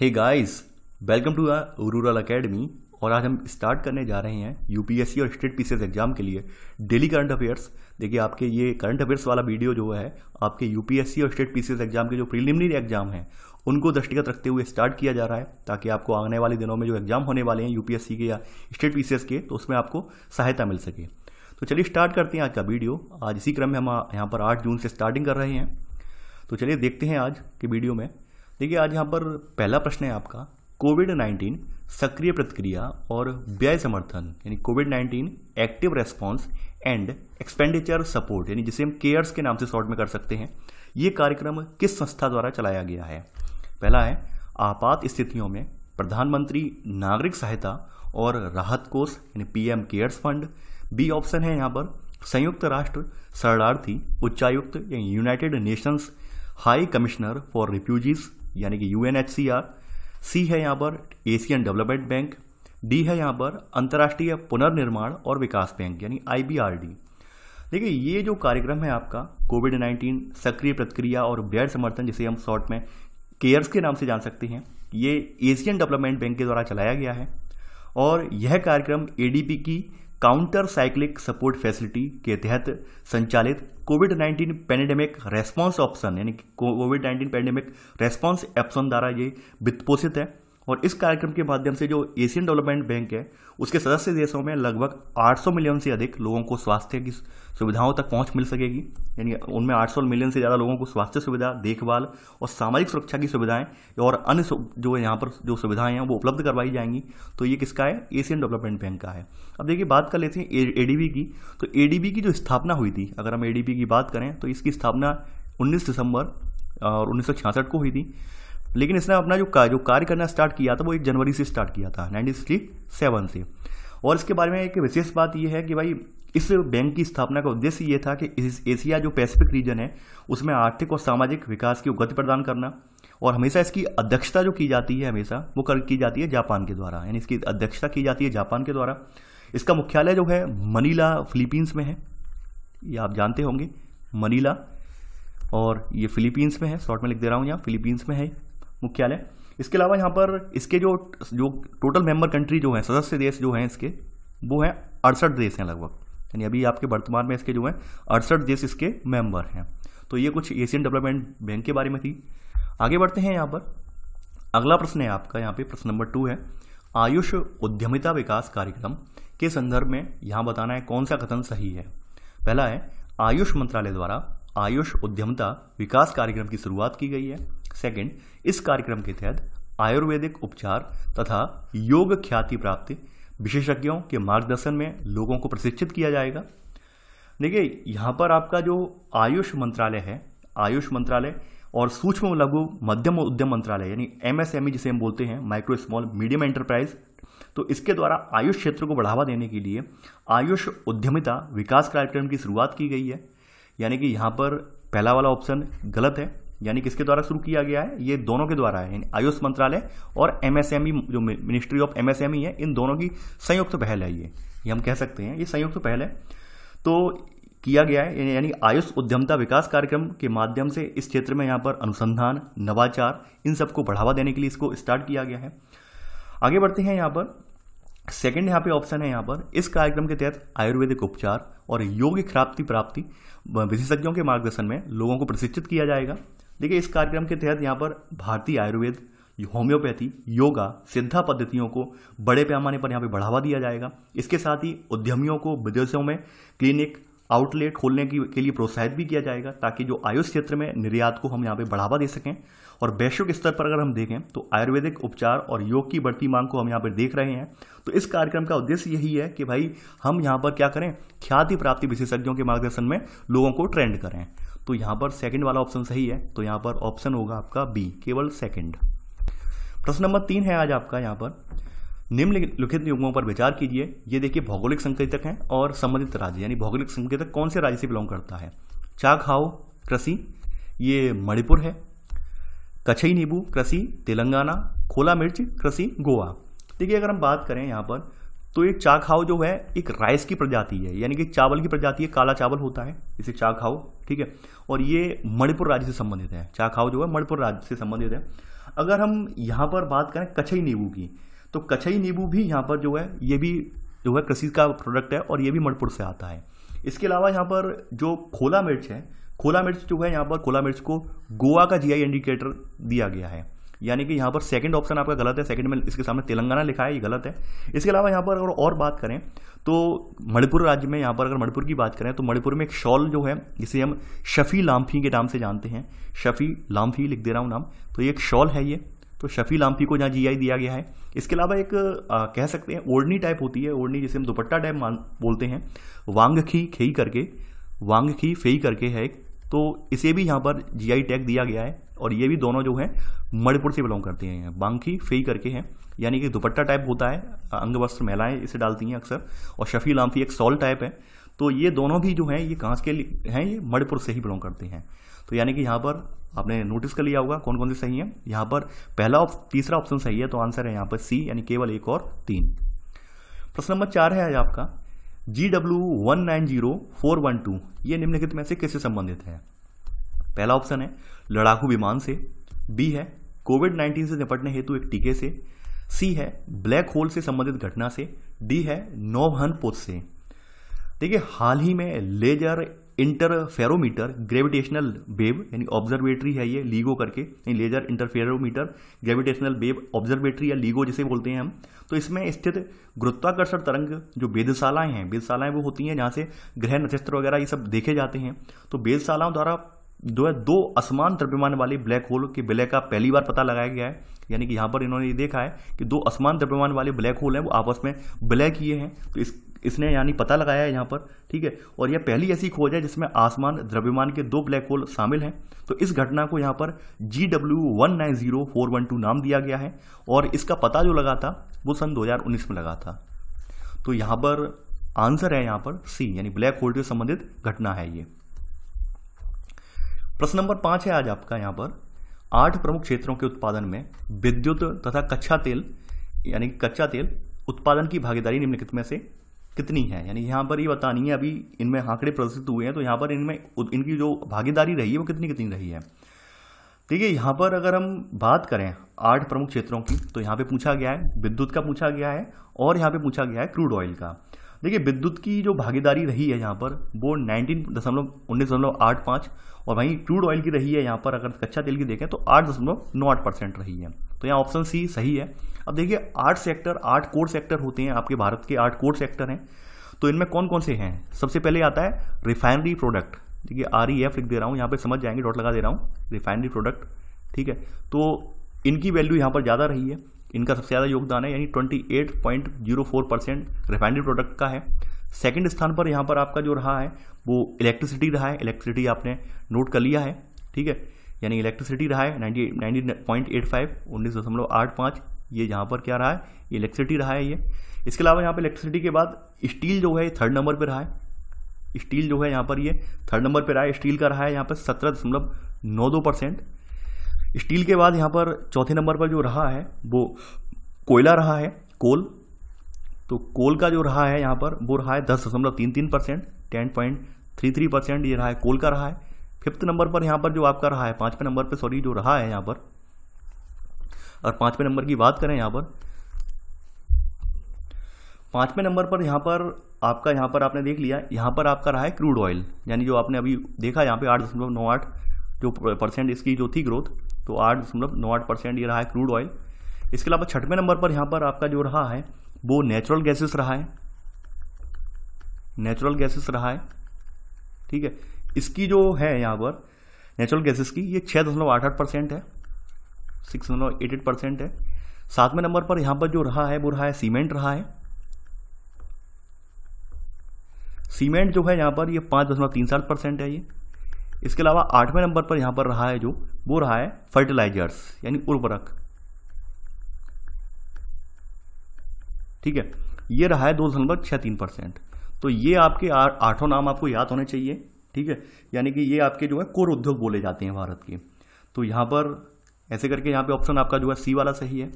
hey guys welcome to rural academy और आज हम स्टार्ट करने जा रहे हैं यूपीएससी और स्टेट पीसीएस एग्जाम के लिए डेली करंट अफेयर्स देखिए आपके ये करंट अफेयर्स वाला वीडियो जो है आपके यूपीएससी और स्टेट पीसीएस एग्जाम के जो प्रीलिमिनरी एग्जाम हैं उनको दृष्टिगत रखते हुए स्टार्ट किया जा रहा है ताकि आपको आने वाले दिनों में जो एग्जाम होने वाले हैं यूपीएससी के या स्टेट पीसीएस के तो उसमें आपको सहायता मिल सके तो चलिए स्टार्ट करते हैं आज का वीडियो आज इसी क्रम में हम यहाँ पर आठ जून से स्टार्टिंग कर रहे हैं तो चलिए देखते हैं आज के वीडियो में देखिए आज यहाँ पर पहला प्रश्न है आपका कोविड नाइन्टीन सक्रिय प्रतिक्रिया और व्यय समर्थन यानी COVID nineteen active response and expenditure support यानी जिसे हम केयर्स के नाम से शॉर्ट में कर सकते हैं ये कार्यक्रम किस संस्था द्वारा चलाया गया है पहला है आपात स्थितियों में प्रधानमंत्री नागरिक सहायता और राहत कोष यानी PM CARES fund B option है यहाँ पर संयुक्त राष्ट्र शरणार्थी उच्चायुक्त यानी United Nations High Commissioner for Refugees यानी कि यू सी है यहाँ पर एशियन डेवलपमेंट बैंक डी है यहाँ पर अंतर्राष्ट्रीय पुनर्निर्माण और विकास बैंक यानी आई देखिए ये जो कार्यक्रम है आपका कोविड नाइन्टीन सक्रिय प्रतिक्रिया और व्यय समर्थन जिसे हम शॉर्ट में केयर्स के नाम से जान सकते हैं ये एशियन डेवलपमेंट बैंक के द्वारा चलाया गया है और यह कार्यक्रम एडीपी की काउंटर साइक्लिक सपोर्ट फैसिलिटी के तहत संचालित कोविड 19 पैंडेमिक रेस्पॉन्स ऑप्शन यानी कोविड 19 पैंडेमिक रेस्पॉन्स ऑप्शन द्वारा ये वित्त पोषित है और इस कार्यक्रम के माध्यम से जो एशियन डेवलपमेंट बैंक है उसके सदस्य देशों में लगभग 800 मिलियन से अधिक लोगों को स्वास्थ्य की सुविधाओं तक पहुंच मिल सकेगी यानी उनमें 800 मिलियन से ज़्यादा लोगों को स्वास्थ्य सुविधा देखभाल और सामाजिक सुरक्षा की सुविधाएं और अन्य जो यहाँ पर जो सुविधाएं हैं वो उपलब्ध करवाई जाएंगी तो ये किसका है एशियन डेवलपमेंट बैंक का है अब देखिए बात कर लेते हैं ए की तो ए की जो स्थापना हुई थी अगर हम ए की बात करें तो इसकी स्थापना उन्नीस दिसंबर और उन्नीस को हुई थी लेकिन इसने अपना जो का, जो कार्य करना स्टार्ट किया था वो एक जनवरी से स्टार्ट किया था नाइनटीन से और इसके बारे में एक विशेष बात यह है कि भाई इस बैंक की स्थापना का उद्देश्य ये था कि इस एशिया जो पैसिफिक रीजन है उसमें आर्थिक और सामाजिक विकास की गति प्रदान करना और हमेशा इसकी अध्यक्षता जो की जाती है हमेशा वो कर की जाती है जापान के द्वारा यानी इसकी अध्यक्षता की जाती है जापान के द्वारा इसका मुख्यालय जो है मनीला फिलीपींस में है ये आप जानते होंगे मनीला और ये फिलीपींस में है शॉर्ट में लिख दे रहा हूँ यहाँ फिलीपींस में है मुख्यालय इसके अलावा यहाँ पर इसके जो जो टोटल मेंबर कंट्री जो हैं सदस्य देश जो हैं इसके वो हैं अड़सठ देश हैं लगभग यानी अभी आपके वर्तमान में इसके जो हैं अड़सठ देश इसके मेंबर हैं तो ये कुछ एशियन डेवलपमेंट बैंक के बारे में थी आगे बढ़ते हैं यहाँ पर अगला प्रश्न है आपका यहाँ पे प्रश्न नंबर टू है आयुष उद्यमिता विकास कार्यक्रम के संदर्भ में यहाँ बताना है कौन सा कथन सही है पहला है आयुष मंत्रालय द्वारा आयुष उद्यमता विकास कार्यक्रम की शुरुआत की गई है सेकंड इस कार्यक्रम के तहत आयुर्वेदिक उपचार तथा योग ख्याति प्राप्ति विशेषज्ञों के मार्गदर्शन में लोगों को प्रशिक्षित किया जाएगा देखिए यहाँ पर आपका जो आयुष मंत्रालय है आयुष मंत्रालय और सूक्ष्म लघु मध्यम उद्यम मंत्रालय यानी एमएसएमई जिसे हम बोलते हैं माइक्रो स्मॉल मीडियम एंटरप्राइज तो इसके द्वारा आयुष क्षेत्र को बढ़ावा देने के लिए आयुष उद्यमिता विकास कार्यक्रम की शुरुआत की गई है यानी कि यहाँ पर पहला वाला ऑप्शन गलत है यानी किसके द्वारा शुरू किया गया है ये दोनों के द्वारा है आयुष मंत्रालय और एमएसएमई e, जो मिनिस्ट्री ऑफ एमएसएमई है इन दोनों की संयुक्त तो पहल है ये ये हम कह सकते हैं ये संयुक्त तो पहल है तो किया गया है यानी आयुष उद्यमता विकास कार्यक्रम के माध्यम से इस क्षेत्र में यहाँ पर अनुसंधान नवाचार इन सबको बढ़ावा देने के लिए इसको स्टार्ट किया गया है आगे बढ़ते हैं यहाँ पर सेकेंड यहाँ पे ऑप्शन है यहाँ पर इस कार्यक्रम के तहत आयुर्वेदिक उपचार और योग्य ख्राप्ति प्राप्ति विशेषज्ञों के मार्गदर्शन में लोगों को प्रशिक्षित किया जाएगा देखिए इस कार्यक्रम के तहत यहाँ पर भारतीय आयुर्वेद होम्योपैथी योगा सिद्धा पद्धतियों को बड़े पैमाने पर यहाँ पे बढ़ावा दिया जाएगा इसके साथ ही उद्यमियों को विदेशों में क्लिनिक आउटलेट खोलने की के लिए प्रोत्साहित भी किया जाएगा ताकि जो आयुष क्षेत्र में निर्यात को हम यहाँ पे बढ़ावा दे सकें और वैश्विक स्तर पर अगर हम देखें तो आयुर्वेदिक उपचार और योग की बढ़ती मांग को हम यहाँ पर देख रहे हैं तो इस कार्यक्रम का उद्देश्य यही है कि भाई हम यहाँ पर क्या करें ख्याति प्राप्ति विशेषज्ञों के मार्गदर्शन में लोगों को ट्रेंड करें तो यहां पर सेकंड वाला ऑप्शन सही है तो यहां पर ऑप्शन होगा आपका बी केवल सेकंड प्रश्न नंबर तीन है आज आपका यहां पर निम्नलिखित युगमों पर विचार कीजिए ये देखिए भौगोलिक संकेतक हैं और संबंधित राज्य यानी भौगोलिक संकेतक कौन से राज्य से बिलोंग करता है चाखाओ कृषि ये मणिपुर है कछई नींबू कृषि तेलंगाना खोला मिर्च कृषि गोवा देखिए अगर हम बात करें यहां पर तो ये चाखाओ जो है एक राइस की प्रजाति है यानी कि चावल की प्रजाति है काला चावल होता है इसे चाखाओ ठीक है और ये मणिपुर राज्य से संबंधित है चाखाओ जो है मणिपुर राज्य से संबंधित है अगर हम यहाँ पर बात करें कछई नींबू की तो कछई नींबू भी यहाँ पर जो है ये भी जो है कृषि का प्रोडक्ट है और ये भी मणिपुर से आता है इसके अलावा यहाँ पर जो खोला मिर्च है खोला मिर्च जो है यहाँ पर खोला मिर्च को गोवा का जीआई इंडिकेटर दिया गया है यानी कि यहाँ पर सेकंड ऑप्शन आपका गलत है सेकंड में इसके सामने तेलंगाना लिखा है ये गलत है इसके अलावा यहाँ पर अगर और बात करें तो मणिपुर राज्य में यहाँ पर अगर मणिपुर की बात करें तो मणिपुर में एक शॉल जो है जिसे हम शफ़ी लाम्फी के नाम से जानते हैं शफ़ी लाम्फी लिख दे रहा हूँ नाम तो ये एक शॉल है ये तो शफ़ी लाम्फी को यहाँ जी दिया गया है इसके अलावा एक आ, कह सकते हैं ओढ़नी टाइप होती है ओढ़नी जिसे हम दुपट्टा टाइप मान बोलते हैं वांग खी खेई करके वांग खी फेई करके है एक तो इसे भी यहाँ पर जीआई टैग दिया गया है और ये भी दोनों जो हैं मणिपुर से बिलोंग करते हैं बांकी फेई करके हैं यानी कि दुपट्टा टाइप होता है अंग वस्त्र महिलाएं इसे डालती हैं अक्सर और शफी लाम्फी एक सॉल टाइप है तो ये दोनों भी जो हैं ये कहाँ के हैं ये मणिपुर से ही बिलोंग करते हैं तो यानी कि यहाँ पर आपने नोटिस कर लिया होगा कौन कौन से सही तो है यहाँ पर पहला तीसरा ऑप्शन सही है तो आंसर है यहाँ पर सी यानी केवल एक और तीन प्रश्न नंबर चार है आज आपका G W one nine zero four one two ये निम्नलिखित में से किससे संबंधित है पहला ऑप्शन है लड़ाकू विमान से बी है कोविड नाइन्टीन से निपटने हेतु एक टीके से सी है ब्लैक होल से संबंधित घटना से डी है नौवहन पोत से देखिए हाल ही में लेजर इंटरफेरोमीटर ग्रेविटेशनल वेव यानी ऑब्जर्वेटरी है ये लीगो करके यानी laser interferometer gravitational wave observatory या लीगो जिसे बोलते हैं हम तो इसमें स्थित गुरुत्वाकर्षण तरंग जो वेदशालाएं हैं वेदशालाएं वो होती हैं जहाँ से ग्रह नक्षत्र वगैरह ये सब देखे जाते हैं तो वेदशालाओं द्वारा जो है दो असमान द्रव्यमान वाले ब्लैक होल के विलय का पहली बार पता लगाया गया है यानी कि यहाँ पर इन्होंने ये देखा है कि दो असमान द्रव्यमान वाले ब्लैक होल हैं वो आपस में ब्लैक किए हैं तो इस इसने यानी पता लगाया है यहाँ पर ठीक है और यह पहली ऐसी खोज है जिसमें आसमान द्रव्यमान के दो ब्लैक होल शामिल हैं तो इस घटना को यहाँ पर G W one nine zero four one two नाम दिया गया है और इसका पता जो लगा था वो सन दो हजार उन्नीस में लगा था तो यहाँ पर आंसर है यहाँ पर सी यानी ब्लैक होल से संबंधित घटना है ये प्रश्न नंबर पांच है आज आपका यहां पर आठ प्रमुख क्षेत्रों के उत्पादन में विद्युत तथा कच्चा तेल यानी कच्चा तेल उत्पादन की भागीदारी निम्नलिखित में से कितनी है यानी यहां पर ये यह बतानी है अभी इनमें आंकड़े प्रदर्शित हुए हैं तो यहां पर इनमें इनकी जो भागीदारी रही है वो कितनी कितनी रही है ठीक है यहां पर अगर हम बात करें आठ प्रमुख क्षेत्रों की तो यहां पे पूछा गया है विद्युत का पूछा गया है और यहां पे पूछा गया है क्रूड ऑयल का देखिए विद्युत की जो भागीदारी रही है यहाँ पर वो नाइनटीन दशमलव उन्नीस दशमलव आठ पाँच और वहीं क्रूड ऑयल की रही है यहाँ पर अगर कच्चा तेल की देखें तो आठ दशमलव नौ आठ परसेंट रही है तो यहाँ ऑप्शन सी सही है अब देखिए आठ सेक्टर आठ कोर सेक्टर होते हैं आपके भारत के आठ कोर सेक्टर हैं तो इनमें कौन कौन से हैं सबसे पहले आता है रिफाइनरी प्रोडक्ट देखिए आर ई एफ लिख दे रहा हूँ यहाँ पर समझ जाएंगे डॉट लगा दे रहा हूँ रिफाइनरी प्रोडक्ट ठीक है तो इनकी वैल्यू यहाँ पर ज़्यादा रही है इनका सबसे ज़्यादा योगदान है यानी 28.04 परसेंट रिफाइनरी प्रोडक्ट का है सेकंड स्थान पर यहाँ पर आपका जो रहा है वो इलेक्ट्रिसिटी रहा है इलेक्ट्रिसिटी आपने नोट कर लिया है ठीक है यानी इलेक्ट्रिसिटी रहा है ninety ninety point eight five उन्नीस दशमलव आठ ये यहाँ पर क्या रहा है इलेक्ट्रिसिटी रहा है ये इसके अलावा यहाँ पर इलेक्ट्रिसिटी के बाद स्टील जो है थर्ड नंबर पर रहा है स्टील जो है यहाँ पर ये थर्ड नंबर पर रहा है स्टील का रहा है यहाँ पर सत्रह दशमलव नौ दो परसेंट स्टील के बाद यहाँ पर चौथे नंबर पर जो रहा है वो कोयला रहा है कोल तो कोल का जो रहा है यहाँ पर वो रहा है दस दशमलव तीन तीन percent ten point three three percent ये रहा है कोल का रहा है फिफ्थ नंबर पर यहाँ पर जो आपका रहा है पाँचवें नंबर पर सॉरी जो रहा है यहाँ पर और पाँचवें नंबर की बात करें यहाँ पर पाँचवें नंबर पर यहाँ पर आपका यहाँ पर आपने देख लिया यहाँ पर आपका रहा है क्रूड ऑयल यानी जो आपने अभी देखा यहाँ पे आठ दशमलव नौ आठ जो परसेंट इसकी जो थी ग्रोथ तो आठ दशमलव नौ आठ परसेंट ये रहा है क्रूड ऑयल इसके अलावा छठवें नंबर पर यहाँ पर आपका जो रहा है वो नेचुरल गैसेस रहा है नेचुरल गैसेस रहा है ठीक है इसकी जो है यहाँ पर नेचुरल गैसेस की ये छः दशमलव आठ आठ परसेंट है सिक्स दशमलव एट एट परसेंट है सातवें नंबर पर यहाँ पर जो रहा है वो रहा है सीमेंट रहा है सीमेंट जो है यहाँ पर ये पाँच दशमलव तीन सात परसेंट है ये इसके अलावा आठवें नंबर पर यहां पर रहा है जो वो रहा है फर्टिलाइजर्स यानी उर्वरक ठीक है ये रहा है दो दशमलव छह तीन परसेंट तो ये आपके आठों नाम आपको याद होने चाहिए ठीक है यानी कि ये आपके जो है कोर उद्योग बोले जाते हैं भारत के तो यहां पर ऐसे करके यहाँ पे ऑप्शन आपका जो है सी वाला सही है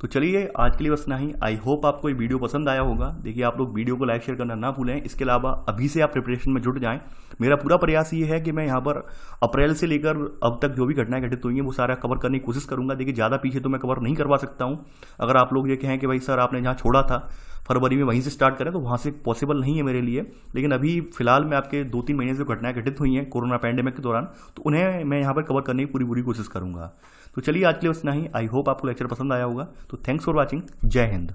तो चलिए आज के लिए बस ना ही आई होप आपको ये वीडियो पसंद आया होगा देखिए आप लोग वीडियो को लाइक शेयर करना ना भूलें इसके अलावा अभी से आप प्रिपरेशन में जुट जाएं मेरा पूरा प्रयास ये है कि मैं यहाँ पर अप्रैल से लेकर अब तक जो भी घटनाएं घटित हुई हैं वो सारा कवर करने की कोशिश करूंगा देखिए ज़्यादा पीछे तो मैं कवर नहीं करवा सकता हूँ अगर आप लोग ये कहें कि भाई सर आपने जहाँ छोड़ा था फरवरी में वहीं से स्टार्ट करें तो वहाँ से पॉसिबल नहीं है मेरे लिए लेकिन अभी फिलहाल मैं आपके दो तीन महीने से घटनाएं घटित हुई हैं कोरोना पैंडेमिक के दौरान तो उन्हें मैं यहाँ पर कवर करने की पूरी पूरी कोशिश करूँगा तो चलिए आज के लिए उतना ही आई होप आपको लेक्चर पसंद आया होगा तो थैंक्स फॉर वॉचिंग जय हिंद